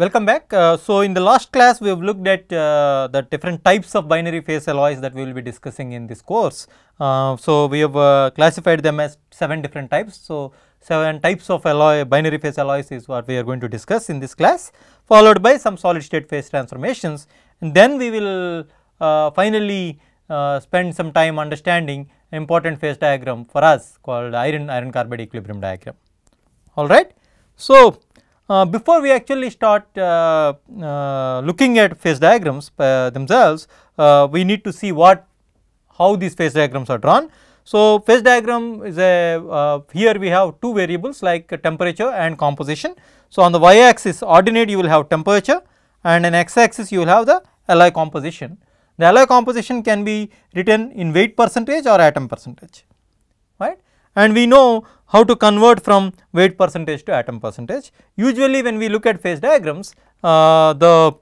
Welcome back. Uh, so, in the last class we have looked at uh, the different types of binary phase alloys that we will be discussing in this course. Uh, so, we have uh, classified them as 7 different types. So, 7 types of alloy binary phase alloys is what we are going to discuss in this class followed by some solid state phase transformations and then we will uh, finally uh, spend some time understanding important phase diagram for us called iron iron carbide equilibrium diagram. Alright. So, uh, before we actually start uh, uh, looking at phase diagrams uh, themselves, uh, we need to see what how these phase diagrams are drawn. So, phase diagram is a uh, here we have two variables like temperature and composition. So, on the y axis ordinate you will have temperature and on x axis you will have the alloy composition. The alloy composition can be written in weight percentage or atom percentage right and we know how to convert from weight percentage to atom percentage. Usually when we look at phase diagrams, uh, the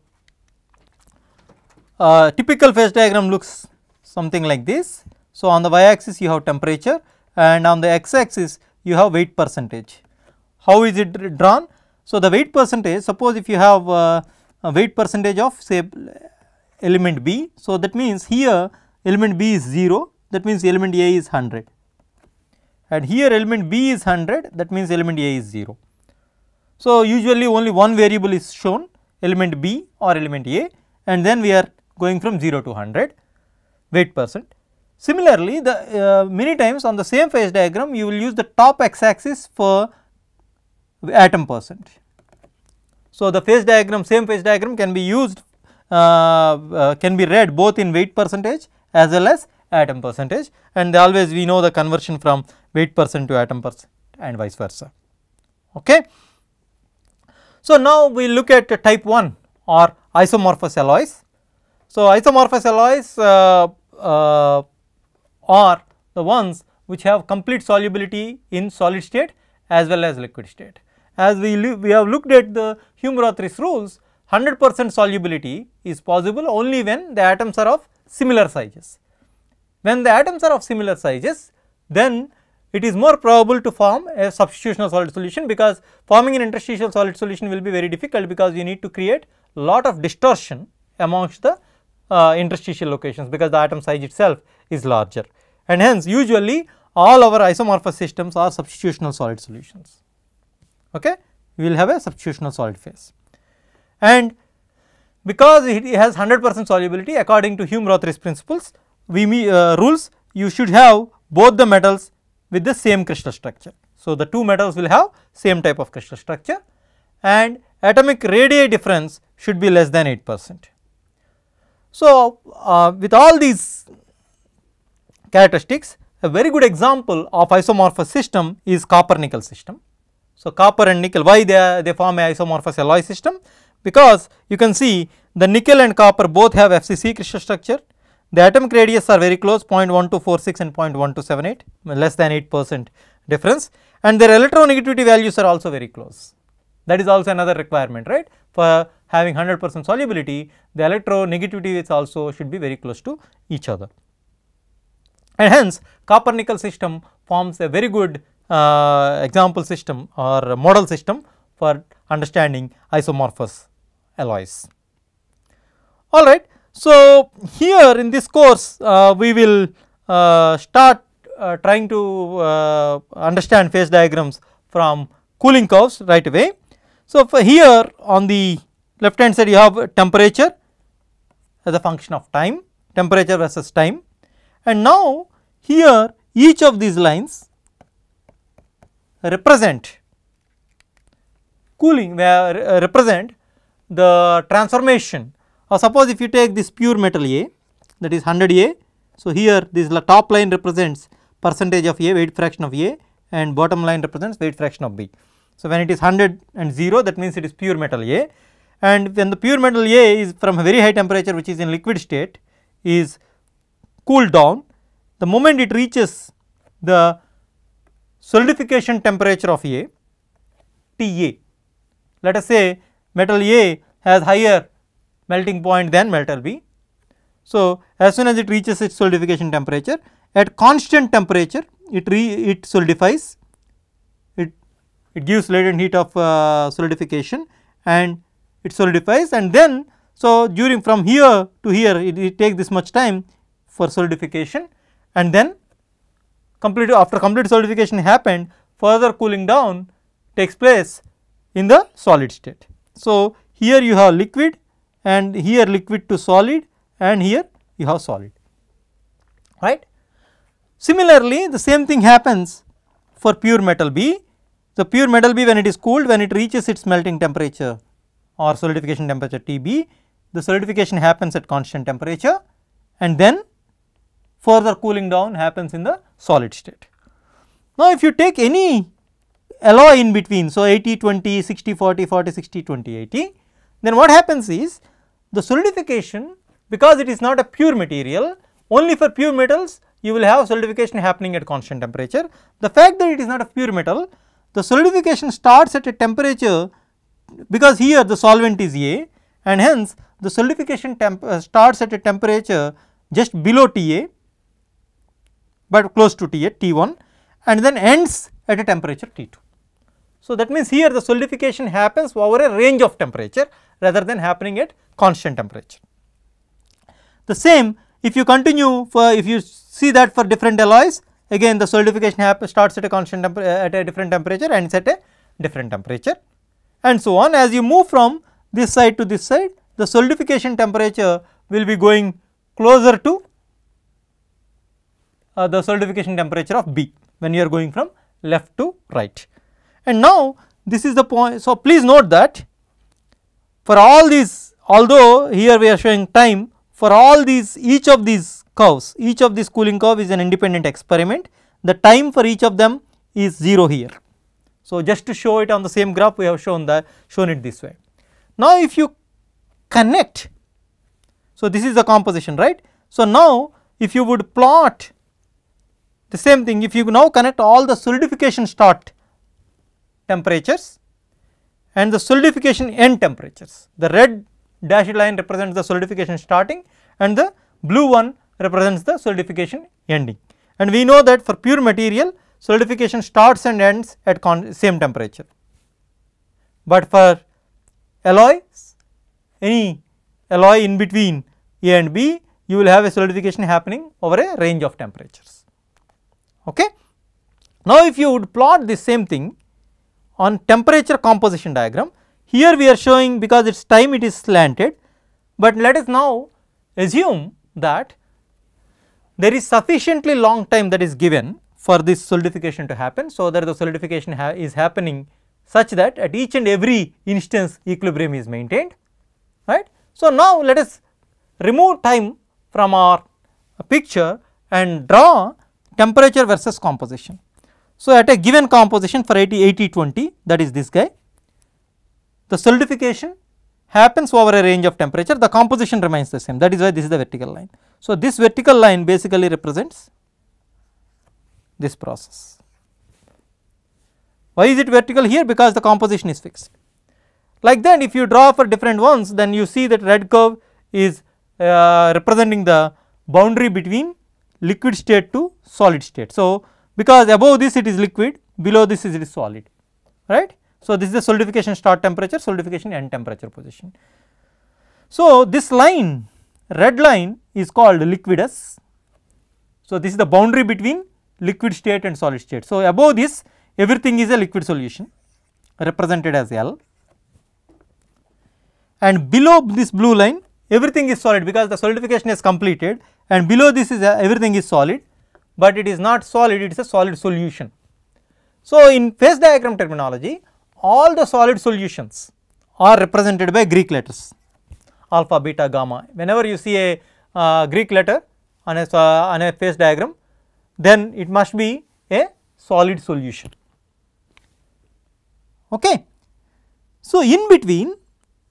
uh, typical phase diagram looks something like this. So, on the y axis you have temperature and on the x axis you have weight percentage. How is it drawn? So, the weight percentage suppose if you have uh, a weight percentage of say element B. So, that means here element B is 0 that means element A is 100 and here element B is 100 that means element A is 0. So, usually only one variable is shown element B or element A and then we are going from 0 to 100 weight percent. Similarly, the uh, many times on the same phase diagram you will use the top x axis for atom percent. So, the phase diagram same phase diagram can be used uh, uh, can be read both in weight percentage as well as atom percentage and always we know the conversion from weight percent to atom percent and vice versa. Okay. So, now we look at type 1 or isomorphous alloys. So, isomorphous alloys uh, uh, are the ones which have complete solubility in solid state as well as liquid state. As we, we have looked at the hume rules, 100 percent solubility is possible only when the atoms are of similar sizes. When the atoms are of similar sizes, then it is more probable to form a substitutional solid solution because forming an interstitial solid solution will be very difficult because you need to create lot of distortion amongst the uh, interstitial locations because the atom size itself is larger and hence usually all our isomorphous systems are substitutional solid solutions. Okay? We will have a substitutional solid phase and because it has 100 percent solubility according to Hume-Rothris principles we uh, rules you should have both the metals with the same crystal structure. So, the two metals will have same type of crystal structure and atomic radii difference should be less than 8 percent. So, uh, with all these characteristics a very good example of isomorphous system is copper nickel system. So, copper and nickel why they, are, they form a isomorphous alloy system because you can see the nickel and copper both have FCC crystal structure the atomic radius are very close 0.1246 and 0.1278 less than 8 percent difference and their electronegativity values are also very close. That is also another requirement right for having 100 percent solubility the electronegativity is also should be very close to each other. And hence copper nickel system forms a very good uh, example system or model system for understanding isomorphous alloys. All right. So, here in this course uh, we will uh, start uh, trying to uh, understand phase diagrams from cooling curves right away. So, for here on the left hand side you have temperature as a function of time, temperature versus time and now here each of these lines represent cooling where uh, represent the transformation or uh, suppose if you take this pure metal A that is 100 A, so here this top line represents percentage of A, weight fraction of A and bottom line represents weight fraction of B. So, when it is 100 and 0 that means it is pure metal A and when the pure metal A is from a very high temperature which is in liquid state is cooled down, the moment it reaches the solidification temperature of A, Ta. Let us say metal A has higher melting point than metal B. So, as soon as it reaches its solidification temperature at constant temperature it re it solidifies it it gives latent heat of uh, solidification and it solidifies and then so during from here to here it, it takes this much time for solidification and then complete after complete solidification happened further cooling down takes place in the solid state. So, here you have liquid and here liquid to solid and here you have solid right. Similarly, the same thing happens for pure metal B. The pure metal B when it is cooled when it reaches its melting temperature or solidification temperature TB the solidification happens at constant temperature and then further cooling down happens in the solid state. Now, if you take any alloy in between so 80 20 60 40 40 60 20 80 then what happens is the solidification because it is not a pure material only for pure metals you will have solidification happening at constant temperature. The fact that it is not a pure metal the solidification starts at a temperature because here the solvent is A and hence the solidification uh, starts at a temperature just below TA but close to TA T1 and then ends at a temperature T2. So, that means here the solidification happens over a range of temperature rather than happening at constant temperature. The same if you continue for if you see that for different alloys again the solidification starts at a constant at a different temperature and it's at a different temperature and so on as you move from this side to this side the solidification temperature will be going closer to uh, the solidification temperature of B when you are going from left to right. And now this is the point. So, please note that for all these although here we are showing time for all these each of these curves each of this cooling curve is an independent experiment the time for each of them is 0 here. So, just to show it on the same graph we have shown that shown it this way. Now, if you connect so this is the composition right. So, now if you would plot the same thing if you now connect all the solidification start temperatures and the solidification end temperatures. The red dashed line represents the solidification starting and the blue one represents the solidification ending. And we know that for pure material solidification starts and ends at same temperature. But for alloys, any alloy in between A and B, you will have a solidification happening over a range of temperatures. Okay? Now, if you would plot the same thing on temperature composition diagram. Here we are showing because its time it is slanted, but let us now assume that there is sufficiently long time that is given for this solidification to happen. So, that the solidification ha is happening such that at each and every instance equilibrium is maintained right. So, now let us remove time from our picture and draw temperature versus composition. So, at a given composition for 80, 80 20 that is this guy, the solidification happens over a range of temperature the composition remains the same that is why this is the vertical line. So, this vertical line basically represents this process. Why is it vertical here? Because the composition is fixed. Like that if you draw for different ones then you see that red curve is uh, representing the boundary between liquid state to solid state. So, because above this it is liquid, below this it is solid, right. So, this is the solidification start temperature, solidification end temperature position. So, this line red line is called liquidus. So, this is the boundary between liquid state and solid state. So, above this everything is a liquid solution represented as L and below this blue line everything is solid because the solidification is completed and below this is uh, everything is solid but it is not solid, it is a solid solution. So, in phase diagram terminology, all the solid solutions are represented by Greek letters alpha, beta, gamma. Whenever you see a uh, Greek letter on a, uh, on a phase diagram, then it must be a solid solution. Okay. So, in between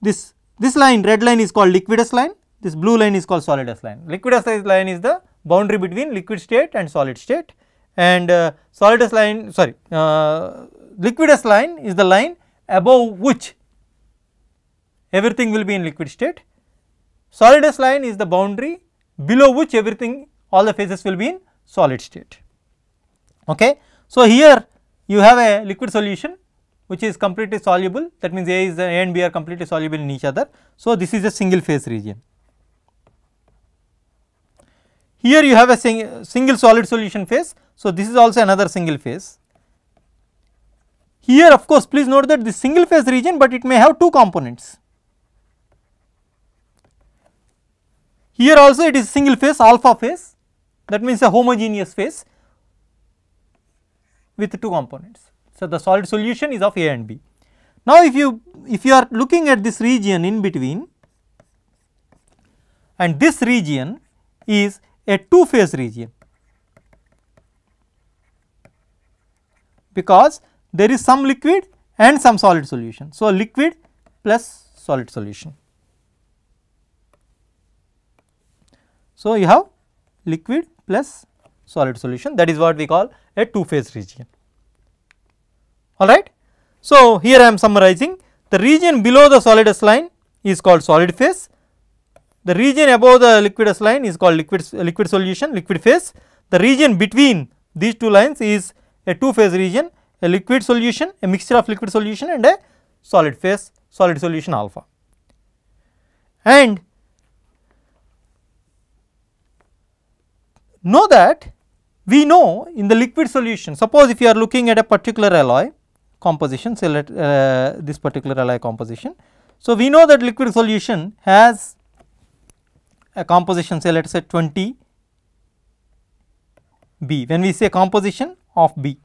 this, this line red line is called liquidus line, this blue line is called solidus line. Liquidus line is the boundary between liquid state and solid state and uh, solidus line sorry uh, liquidus line is the line above which everything will be in liquid state. Solidus line is the boundary below which everything all the phases will be in solid state. Okay. So, here you have a liquid solution which is completely soluble that means A is A and B are completely soluble in each other. So, this is a single phase region. Here you have a sing single solid solution phase. So, this is also another single phase. Here of course, please note that this single phase region, but it may have two components. Here also it is single phase alpha phase that means a homogeneous phase with two components. So, the solid solution is of A and B. Now, if you if you are looking at this region in between and this region is a two phase region because there is some liquid and some solid solution. So, liquid plus solid solution. So, you have liquid plus solid solution that is what we call a two phase region all right. So, here I am summarizing the region below the solidus line is called solid phase the region above the liquidus line is called liquid, liquid solution, liquid phase. The region between these two lines is a two phase region, a liquid solution, a mixture of liquid solution and a solid phase, solid solution alpha. And know that we know in the liquid solution, suppose if you are looking at a particular alloy composition, say let uh, this particular alloy composition. So, we know that liquid solution has a composition say let us say 20 B. When we say composition of B,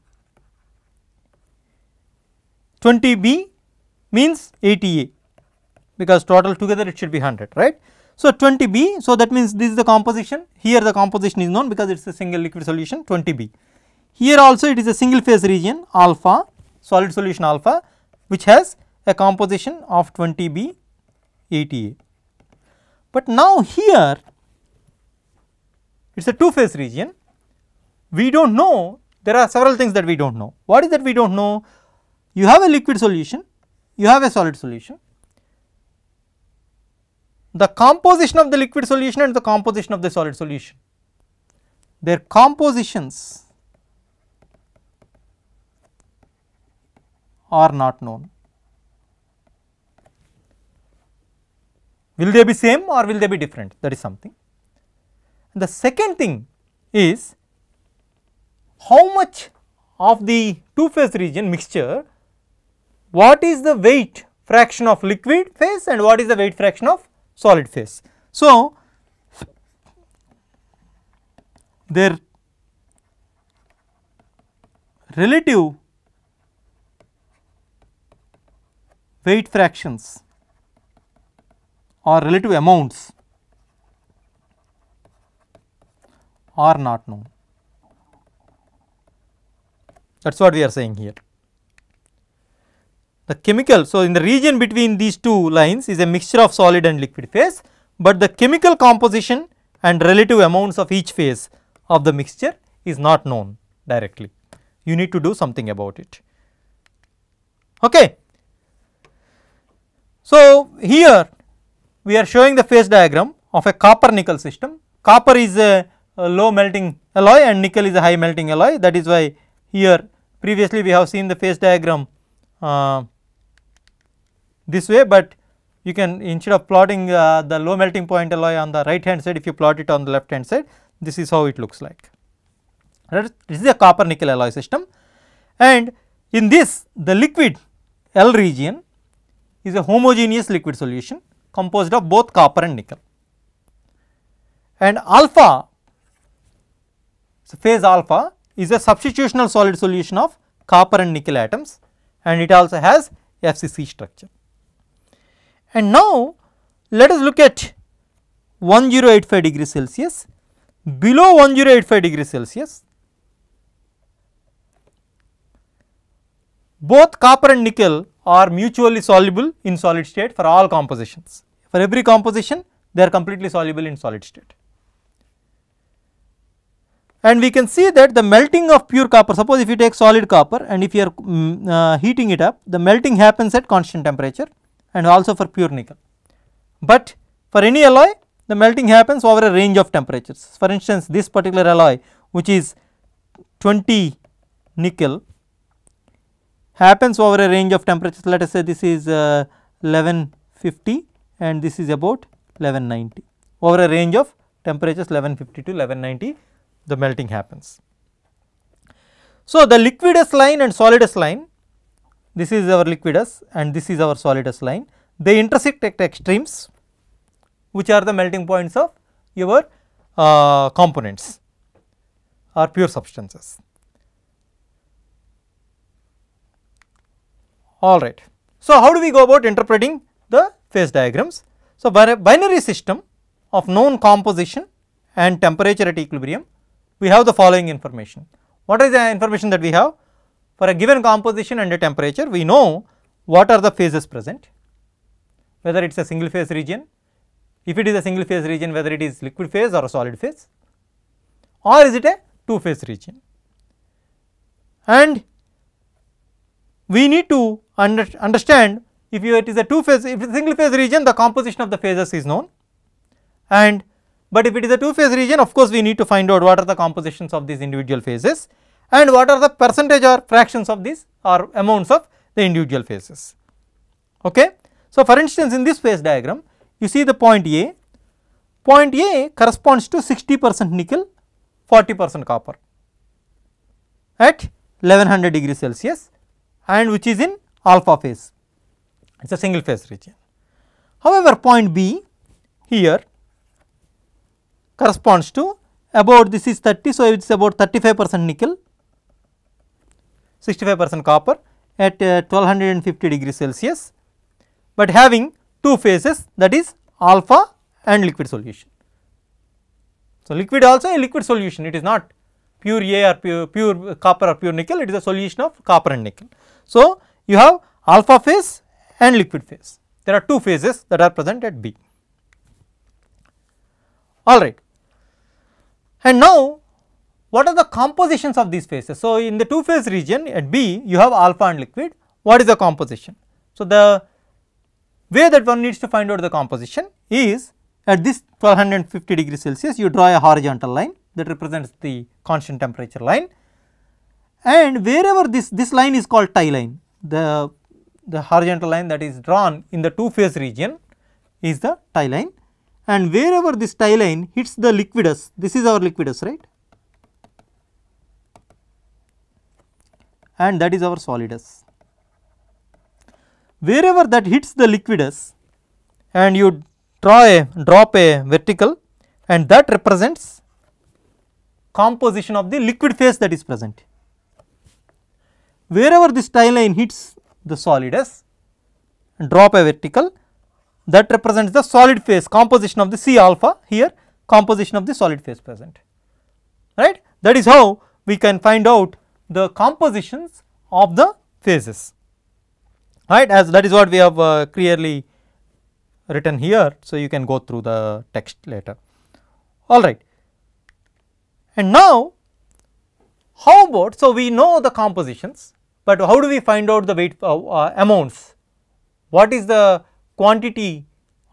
20 B means 80 A because total together it should be 100 right. So, 20 B so that means this is the composition here the composition is known because it is a single liquid solution 20 B. Here also it is a single phase region alpha solid solution alpha which has a composition of 20 B 80 A. But now here it is a two phase region, we do not know there are several things that we do not know. What is that we do not know? You have a liquid solution, you have a solid solution. The composition of the liquid solution and the composition of the solid solution, their compositions are not known. Will they be same or will they be different? That is something. the second thing is how much of the two phase region mixture, what is the weight fraction of liquid phase and what is the weight fraction of solid phase. So, their relative weight fractions or relative amounts are not known. That is what we are saying here. The chemical, so in the region between these two lines is a mixture of solid and liquid phase, but the chemical composition and relative amounts of each phase of the mixture is not known directly. You need to do something about it. Okay. So, here we are showing the phase diagram of a copper nickel system. Copper is a, a, low melting alloy and nickel is a high melting alloy that is why here previously we have seen the phase diagram uh, this way, but you can instead of plotting uh, the low melting point alloy on the right hand side if you plot it on the left hand side this is how it looks like. This is a copper nickel alloy system and in this the liquid L region is a homogeneous liquid solution composed of both copper and nickel. And alpha, so phase alpha is a substitutional solid solution of copper and nickel atoms and it also has FCC structure. And now, let us look at 1085 degree Celsius. Below 1085 degree Celsius, both copper and nickel are mutually soluble in solid state for all compositions. For every composition they are completely soluble in solid state. And we can see that the melting of pure copper, suppose if you take solid copper and if you are um, uh, heating it up, the melting happens at constant temperature and also for pure nickel. But for any alloy, the melting happens over a range of temperatures. For instance, this particular alloy which is 20 nickel happens over a range of temperatures let us say this is uh, 1150 and this is about 1190 over a range of temperatures 1150 to 1190 the melting happens. So, the liquidus line and solidus line this is our liquidus and this is our solidus line they intersect at extremes which are the melting points of your uh, components or pure substances. Alright. So, how do we go about interpreting the phase diagrams? So, binary system of known composition and temperature at equilibrium, we have the following information. What is the information that we have? For a given composition and a temperature, we know what are the phases present, whether it is a single phase region, if it is a single phase region, whether it is liquid phase or a solid phase, or is it a two phase region. And we need to under, understand if you it is a two phase if it is single phase region the composition of the phases is known and but if it is a two phase region of course we need to find out what are the compositions of these individual phases and what are the percentage or fractions of these or amounts of the individual phases okay so for instance in this phase diagram you see the point a point a corresponds to 60% nickel 40% copper at 1100 degrees celsius and which is in alpha phase, it is a single phase region. However, point B here corresponds to about this is 30, so it is about 35 percent nickel, 65 percent copper at uh, 1250 degrees Celsius, but having two phases that is alpha and liquid solution. So, liquid also a liquid solution it is not pure A or pure, pure copper or pure nickel it is a solution of copper and nickel. So, you have alpha phase and liquid phase. There are two phases that are present at B. All right. And now, what are the compositions of these phases? So, in the two phase region at B, you have alpha and liquid. What is the composition? So, the way that one needs to find out the composition is at this 1250 degree Celsius, you draw a horizontal line that represents the constant temperature line and wherever this, this line is called tie line the, the horizontal line that is drawn in the two phase region is the tie line and wherever this tie line hits the liquidus, this is our liquidus right and that is our solidus. Wherever that hits the liquidus and you draw a drop a vertical and that represents composition of the liquid phase that is present wherever this tie line hits the solid S drop a vertical that represents the solid phase composition of the C alpha here composition of the solid phase present right. That is how we can find out the compositions of the phases right as that is what we have uh, clearly written here. So, you can go through the text later all right. And now how about so we know the compositions but how do we find out the weight uh, uh, amounts? What is the quantity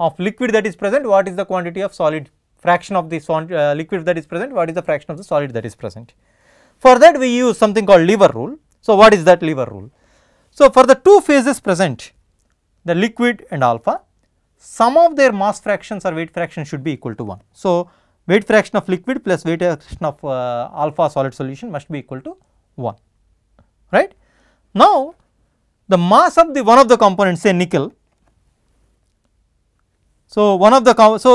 of liquid that is present? What is the quantity of solid fraction of the uh, liquid that is present? What is the fraction of the solid that is present? For that we use something called lever rule. So, what is that lever rule? So, for the two phases present the liquid and alpha sum of their mass fractions or weight fraction should be equal to 1. So, weight fraction of liquid plus weight fraction of uh, alpha solid solution must be equal to 1 right. Now, the mass of the one of the components say nickel. So, one of the so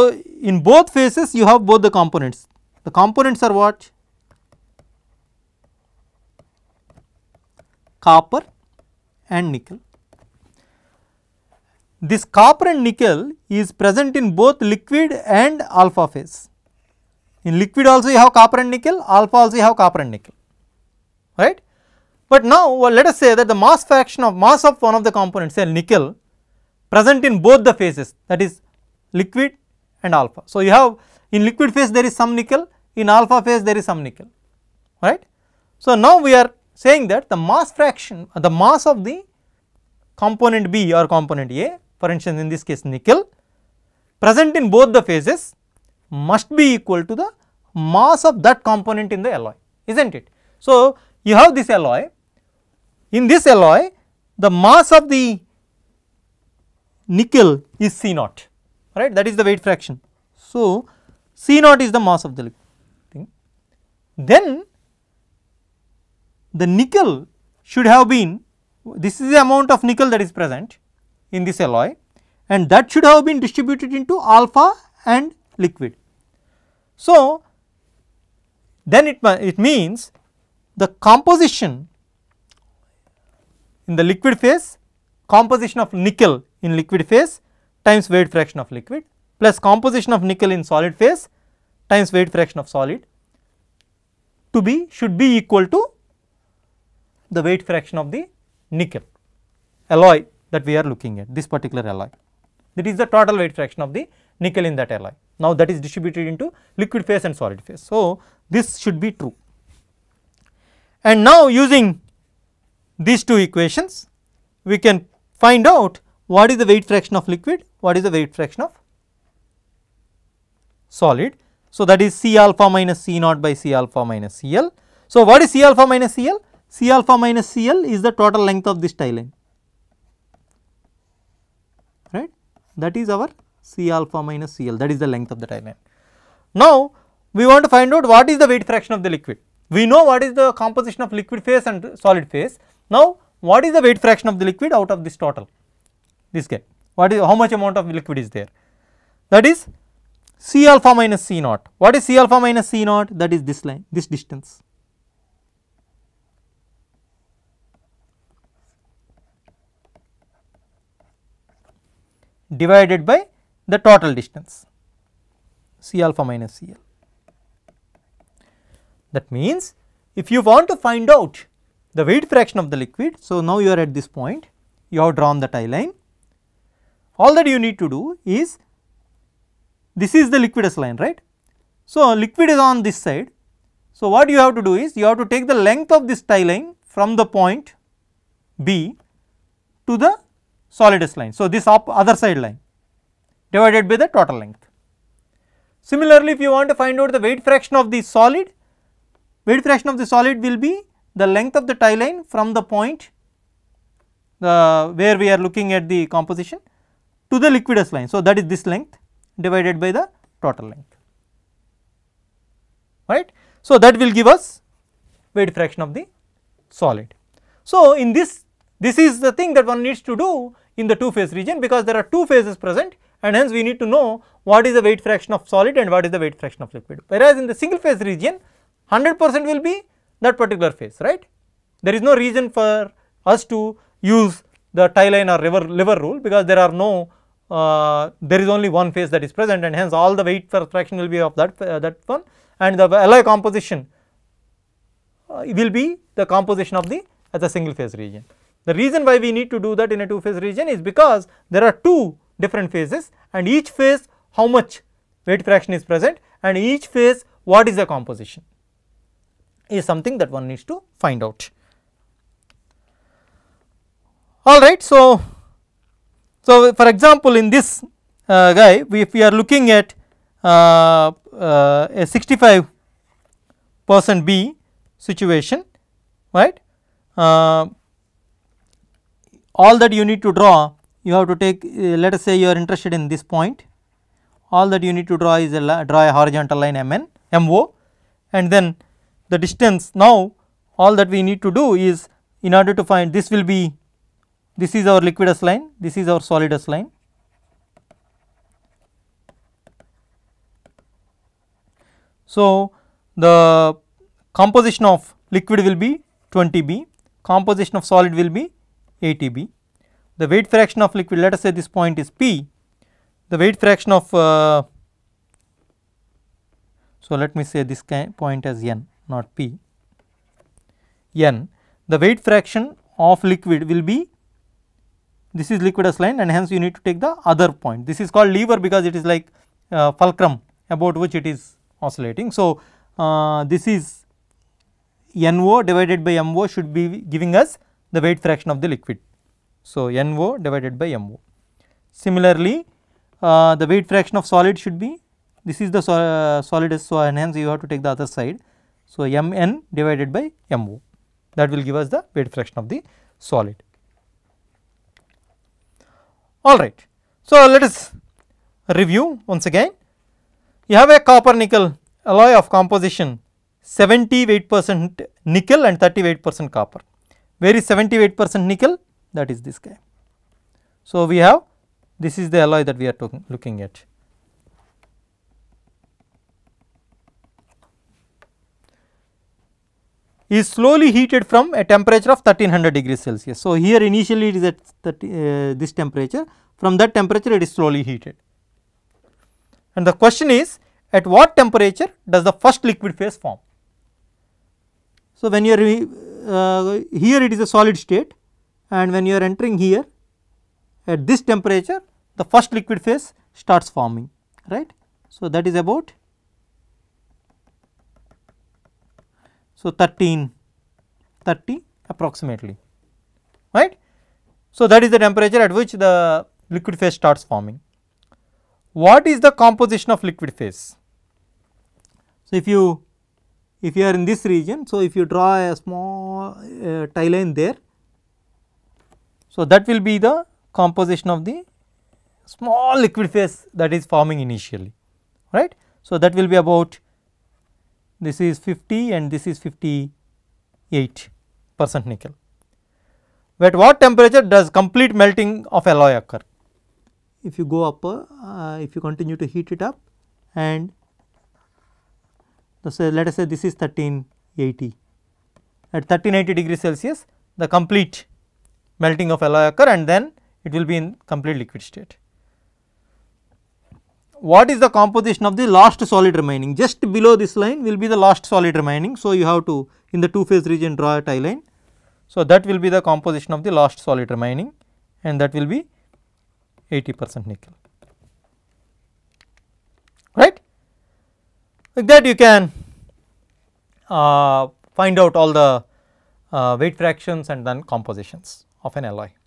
in both phases you have both the components. The components are what? Copper and nickel. This copper and nickel is present in both liquid and alpha phase. In liquid also you have copper and nickel, alpha also you have copper and nickel, right. But now well, let us say that the mass fraction of mass of one of the components say nickel present in both the phases that is liquid and alpha. So, you have in liquid phase there is some nickel in alpha phase there is some nickel right. So, now we are saying that the mass fraction the mass of the component B or component A for instance in this case nickel present in both the phases must be equal to the mass of that component in the alloy is not it. So, you have this alloy in this alloy, the mass of the nickel is C naught, right? That is the weight fraction. So, C naught is the mass of the thing. Then the nickel should have been, this is the amount of nickel that is present in this alloy and that should have been distributed into alpha and liquid. So, then it, it means the composition in the liquid phase composition of nickel in liquid phase times weight fraction of liquid plus composition of nickel in solid phase times weight fraction of solid to be should be equal to the weight fraction of the nickel alloy that we are looking at this particular alloy that is the total weight fraction of the nickel in that alloy. Now, that is distributed into liquid phase and solid phase. So, this should be true. And now, using these two equations, we can find out what is the weight fraction of liquid, what is the weight fraction of solid. So, that is C alpha minus C naught by C alpha minus C L. So, what is C alpha minus C L? C alpha minus C L is the total length of this tie line, right. That is our C alpha minus C L, that is the length of the tie line. Now, we want to find out what is the weight fraction of the liquid. We know what is the composition of liquid phase and solid phase. Now, what is the weight fraction of the liquid out of this total? This guy, what is how much amount of liquid is there? That is C alpha minus C naught. What is C alpha minus C naught? That is this line, this distance. divided by the total distance C alpha minus CL. That means, if you want to find out the weight fraction of the liquid. So, now you are at this point, you have drawn the tie line. All that you need to do is this is the liquidus line, right. So, liquid is on this side. So, what you have to do is you have to take the length of this tie line from the point B to the solidus line. So, this other side line divided by the total length. Similarly, if you want to find out the weight fraction of the solid, weight fraction of the solid will be the length of the tie line from the point uh, where we are looking at the composition to the liquidus line. So, that is this length divided by the total length right. So, that will give us weight fraction of the solid. So, in this this is the thing that one needs to do in the two phase region because there are two phases present and hence we need to know what is the weight fraction of solid and what is the weight fraction of liquid. Whereas, in the single phase region 100 percent will be that particular phase, right. There is no reason for us to use the tie line or river, liver rule because there are no, uh, there is only one phase that is present and hence all the weight for fraction will be of that, uh, that one and the alloy composition uh, will be the composition of the as a single phase region. The reason why we need to do that in a two phase region is because there are two different phases and each phase how much weight fraction is present and each phase what is the composition is something that one needs to find out. All right. So, so for example, in this uh, guy, we, if we are looking at uh, uh, a 65 percent B situation, right? Uh, all that you need to draw, you have to take. Uh, let us say you are interested in this point. All that you need to draw is a draw a horizontal line MN, M O, and then the distance. Now, all that we need to do is in order to find this will be this is our liquidus line, this is our solidus line. So, the composition of liquid will be 20 B, composition of solid will be 80 B. The weight fraction of liquid let us say this point is P, the weight fraction of uh, so let me say this point as N naught p n the weight fraction of liquid will be this is liquidus line and hence you need to take the other point. This is called lever because it is like uh, fulcrum about which it is oscillating. So, uh, this is NO divided by MO should be giving us the weight fraction of the liquid. So, NO divided by MO. Similarly, uh, the weight fraction of solid should be this is the sol uh, solid so and hence you have to take the other side. So, m n divided by m o that will give us the weight fraction of the solid. All right. So, let us review once again. You have a copper nickel alloy of composition 78 percent nickel and 38 percent copper. Where is 78 percent nickel? That is this guy. So, we have this is the alloy that we are looking at. is slowly heated from a temperature of 1300 degrees Celsius. So, here initially it is at 30, uh, this temperature from that temperature it is slowly heated. And the question is at what temperature does the first liquid phase form? So, when you are uh, here it is a solid state and when you are entering here at this temperature the first liquid phase starts forming right. So, that is about So, 13, 30 approximately, right. So, that is the temperature at which the liquid phase starts forming. What is the composition of liquid phase? So, if you if you are in this region, so if you draw a small uh, tie line there, so that will be the composition of the small liquid phase that is forming initially, right. So, that will be about this is 50 and this is 58 percent nickel. At what temperature does complete melting of alloy occur? If you go up, uh, if you continue to heat it up and so let us say this is 1380. At 1380 degree Celsius, the complete melting of alloy occur and then it will be in complete liquid state what is the composition of the last solid remaining just below this line will be the last solid remaining. So, you have to in the two phase region draw a tie line. So, that will be the composition of the last solid remaining and that will be 80 percent nickel right. Like that you can uh, find out all the uh, weight fractions and then compositions of an alloy.